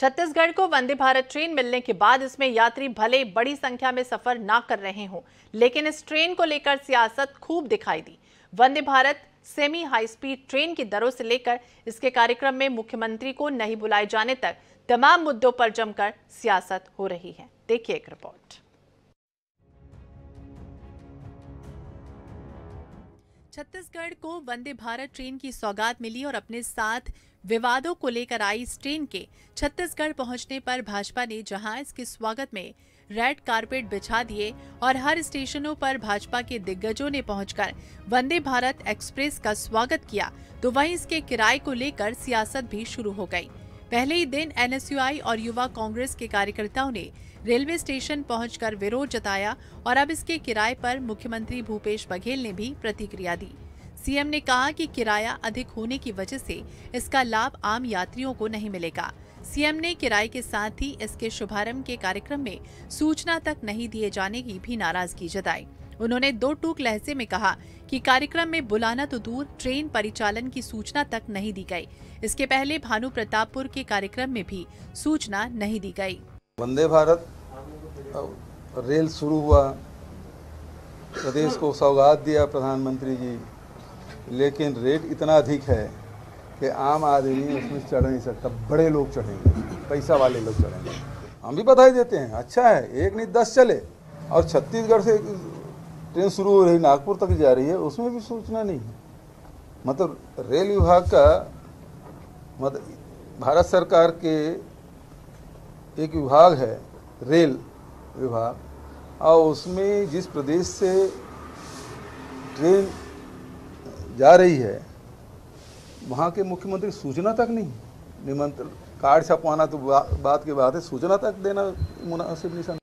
छत्तीसगढ़ को वंदे भारत ट्रेन मिलने के बाद इसमें यात्री भले बड़ी संख्या में सफर ना कर रहे हों लेकिन इस ट्रेन को लेकर सियासत खूब दिखाई दी Vande Bharat semi high speed train की दरों से लेकर इसके कार्यक्रम में मुख्यमंत्री को नहीं बुलाए जाने तक तमाम मुद्दों पर जमकर सियासत हो रही है देखिए एक रिपोर्ट छत्तीसगढ़ को वंदे भारत ट्रेन की सौगात मिली और अपने साथ विवादों को लेकर आई इस ट्रेन के छत्तीसगढ़ पहुंचने पर भाजपा ने जहां इसके स्वागत में रेड कारपेट बिछा दिए और हर स्टेशनों पर भाजपा के दिग्गजों ने पहुंचकर वंदे भारत एक्सप्रेस का स्वागत किया तो वहीं इसके किराए को लेकर सियासत भी शुरू हो गई पहले ही दिन एनएसयूआई और युवा कांग्रेस के कार्यकर्ताओं ने रेलवे स्टेशन पहुंचकर विरोध जताया और अब इसके किराए पर मुख्यमंत्री भूपेश बघेल ने भी प्रतिक्रिया दी सीएम ने कहा कि किराया अधिक होने की वजह से इसका लाभ आम यात्रियों को नहीं मिलेगा सीएम ने किराए के साथ ही इसके शुभारंभ के कार्यक्रम में सूचना तक नहीं दिए जाने की भी नाराजगी जताई उन्होंने दो टूक लहजे में कहा कि कार्यक्रम में बुलाना तो दूर ट्रेन परिचालन की सूचना तक नहीं दी गई इसके पहले भानु प्रतापपुर के कार्यक्रम में भी सूचना नहीं दी गई वंदे भारत रेल शुरू हुआ प्रदेश को सौगात दिया प्रधानमंत्री जी लेकिन रेट इतना अधिक है कि आम आदमी उसमें चढ़ नहीं सकता बड़े लोग चढ़ेंगे पैसा वाले लोग चढ़ेंगे हम भी बधाई देते हैं अच्छा है एक नहीं दस चले और छत्तीसगढ़ से ट्रेन शुरू हो रही नागपुर तक जा रही है उसमें भी सूचना नहीं है मतलब रेल विभाग का मतलब भारत सरकार के एक विभाग है रेल विभाग और उसमें जिस प्रदेश से ट्रेन जा रही है वहाँ के मुख्यमंत्री सूचना तक नहीं निमंत्रण कार्ड छपवाना तो बा, बात की बात है सूचना तक देना मुनासिब निशान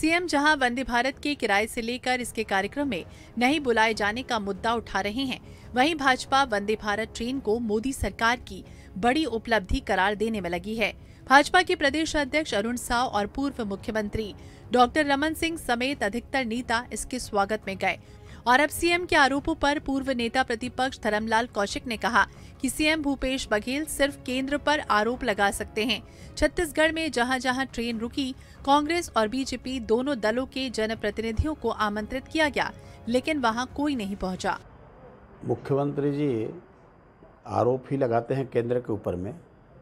सीएम जहां वंदे भारत के किराए से लेकर इसके कार्यक्रम में नहीं बुलाए जाने का मुद्दा उठा रहे हैं वहीं भाजपा वंदे भारत ट्रेन को मोदी सरकार की बड़ी उपलब्धि करार देने में लगी है भाजपा के प्रदेश अध्यक्ष अरुण साव और पूर्व मुख्यमंत्री डॉक्टर रमन सिंह समेत अधिकतर नेता इसके स्वागत में गए और अब सीएम के आरोपों पर पूर्व नेता प्रतिपक्ष धरमलाल कौशिक ने कहा कि सीएम भूपेश बघेल सिर्फ केंद्र पर आरोप लगा सकते हैं छत्तीसगढ़ में जहां जहां ट्रेन रुकी कांग्रेस और बीजेपी दोनों दलों के जनप्रतिनिधियों को आमंत्रित किया गया लेकिन वहाँ कोई नहीं पहुँचा मुख्यमंत्री जी आरोप ही लगाते हैं केंद्र के ऊपर में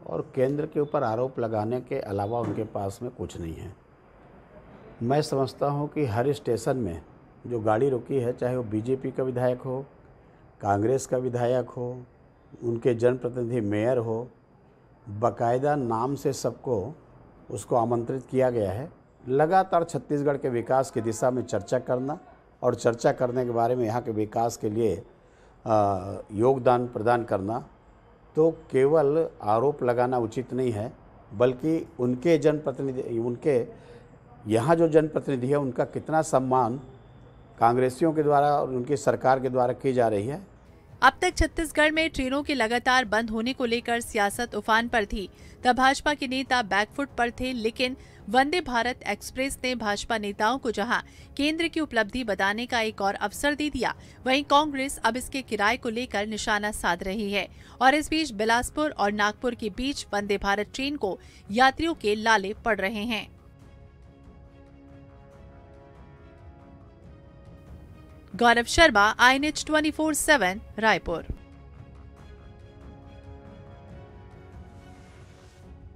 और केंद्र के ऊपर आरोप लगाने के अलावा उनके पास में कुछ नहीं है मैं समझता हूँ कि हर स्टेशन में जो गाड़ी रुकी है चाहे वो बीजेपी का विधायक हो कांग्रेस का विधायक हो उनके जनप्रतिनिधि मेयर हो बकायदा नाम से सबको उसको आमंत्रित किया गया है लगातार छत्तीसगढ़ के विकास की दिशा में चर्चा करना और चर्चा करने के बारे में यहाँ के विकास के लिए योगदान प्रदान करना तो केवल आरोप लगाना उचित नहीं है बल्कि उनके जनप्रतिनिधि उनके यहाँ जो जनप्रतिनिधि है उनका कितना सम्मान कांग्रेसियों के द्वारा और उनकी सरकार के द्वारा की जा रही है अब तक छत्तीसगढ़ में ट्रेनों के लगातार बंद होने को लेकर सियासत उफान पर थी तब भाजपा के नेता बैकफुट पर थे लेकिन वंदे भारत एक्सप्रेस ने भाजपा नेताओं को जहां केंद्र की उपलब्धि बताने का एक और अवसर दे दिया वहीं कांग्रेस अब इसके किराए को लेकर निशाना साध रही है और इस बीच बिलासपुर और नागपुर के बीच वंदे भारत ट्रेन को यात्रियों के लाले पड़ रहे हैं Gaurav Sharma I N H twenty four seven Raipur